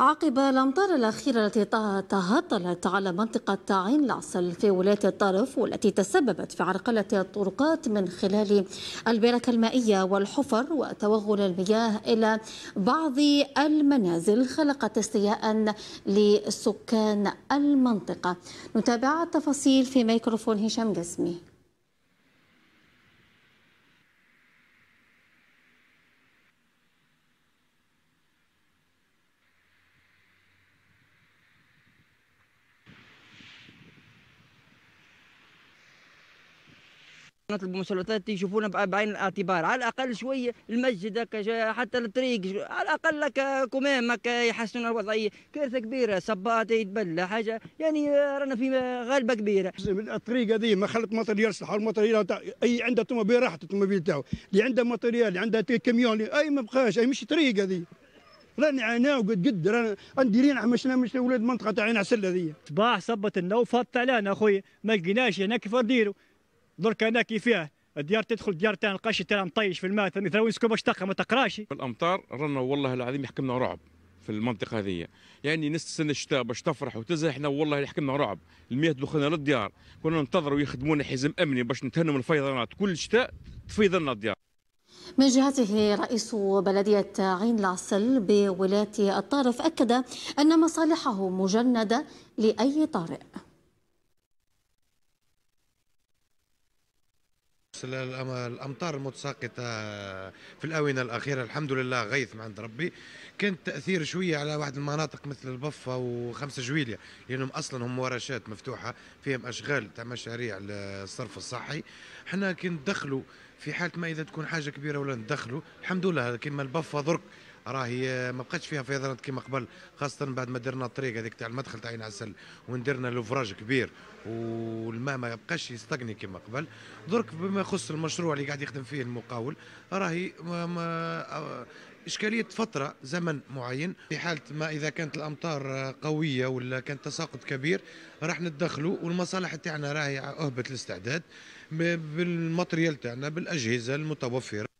عقب الأمطار الأخيرة التي تهطلت على منطقة عين العسل في ولاية الطرف والتي تسببت في عرقلة الطرقات من خلال البركة المائية والحفر وتوغل المياه إلى بعض المنازل خلقت استياء لسكان المنطقة نتابع التفاصيل في ميكروفون هشام جسمي نطلب السلطات يشوفونا بعين الاعتبار على الاقل شويه المسجد هكا حتى الطريق على الاقل لك كمام هكا يحسنوا الوضعيه كارثه كبيره صبات يتبلى حاجه يعني رانا في غالبه كبيره الطريق هذه ما خلت ماتريال صح الماتريال اي عندها طوموبيل راحت الطوموبيل تاعو اللي عندها ماتريال اللي عندها كاميون اي ما بقاش اي مش طريق هذه راني عاناو قد قد رانا نديرين مش مش ولاد منطقه تاع عين عسل هذه صباح صبت النوفه طلعنا اخويا ما لقيناش هنا كيف نديروا درك انا كي الديار تدخل ديار تاع القش تاع مطيش في الماء ثاني سكوب باش تقرا ما تقراش الامطار رانا والله العظيم يحكمنا رعب في المنطقه هذه يعني نستنى الشتاء باش تفرح وتزهى احنا والله يحكمنا رعب المياه دخلنا للديار كنا ننتظروا يخدمونا حزم امني باش نتهنوا من الفيضانات كل شتاء تفيض لنا الديار من جهته رئيس بلدية عين العسل بولاية الطارف أكد أن مصالحه مجندة لأي طارئ الامطار المتساقطه في الاونه الاخيره الحمد لله غيث من عند ربي كان تاثير شويه على واحد المناطق مثل البفه وخمسه جويليا لانهم اصلا هم ورشات مفتوحه فيهم اشغال تاع مشاريع الصرف الصحي حنا كي في حاله ما اذا تكون حاجه كبيره ولا ندخلوا الحمد لله كيما البفه درك راهي ما بقاتش فيها فيضانات كيما قبل خاصه بعد ما درنا الطريق هذيك تاع المدخل تاع عين عسل وندرنا لوفراج كبير والماء ما بقاش يستغني كيما قبل درك بما يخص المشروع اللي قاعد يخدم فيه المقاول راهي ما ما اشكاليه فتره زمن معين في حاله ما اذا كانت الامطار قويه ولا كان تساقط كبير راح نتدخلوا والمصالح تاعنا راهي اهبت الاستعداد بالماتريال تاعنا بالاجهزه المتوفره